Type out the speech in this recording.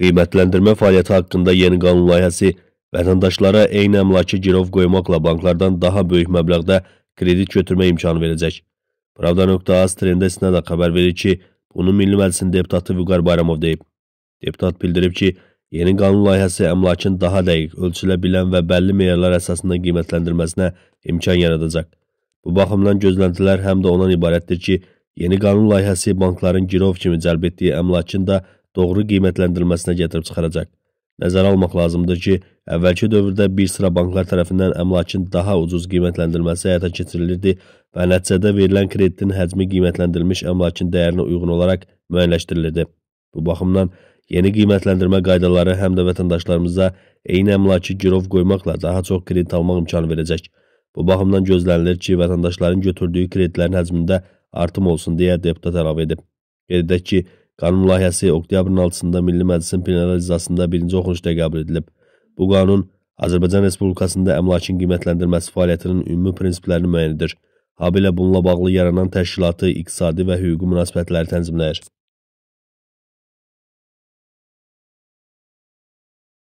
Qiymətləndirmə fəaliyyəti haqqında yeni qanun layihəsi vətəndaşlara eyni əmlakı girov qoymaqla banklardan daha böyük məbləğdə kredit götürmə imkanı verəcək. Pravda.az trendə sinədə xəbər verir ki, bunu Milli Məclisin deputatı Vüqar Bayramov deyib. Deputat bildirib ki, yeni qanun layihəsi əmlakın daha dəqiq ölçülə bilən və bəlli meyarlar əsasında qiymətləndirməsinə imkan yaradacaq. Bu baxımdan gözləntilər həm də ondan ibarətdir ki, yeni qanun layihəsi bankların girov kimi cəlb etdiyi əmlakın da doğru qiymətləndirilməsinə gətirib çıxaracaq. Nəzərə almaq lazımdır ki, əvvəlki dövrdə bir sıra banklar tərəfindən əmlakın daha ucuz qiymətləndirilməsi həyata keçirilirdi və nəticədə verilən kreditin həcmi qiymətləndirilmiş əmlakın dəyərinə uyğun olaraq müəyyənləşdirilirdi. Bu baxımdan yeni qiymətləndirmə qaydaları həm də vətəndaşlarımıza eyni əmlakı girov qoymaqla daha çox kredit almaq imkanı verəcək. Bu baxımdan gözlənilir ki, vətəndaşların götürdüyü kreditlərin həcmində artım olsun deyə deputat əlavə edib. Qeyd edək ki, Qanun layihəsi oktyabrın 6-sında Milli Məclisin plenar iclasında birinci oxunuşda qəbul edilib. Bu qanun Azərbaycan Respublikasında əmlakın qiymətləndirməsi fəaliyyətinin ümumi prinsiplərini müəyyən edir. Habelə bununla bağlı yaranan təşkilatı, iqtisadi və hüquqi münasibətləri tənzimləyir.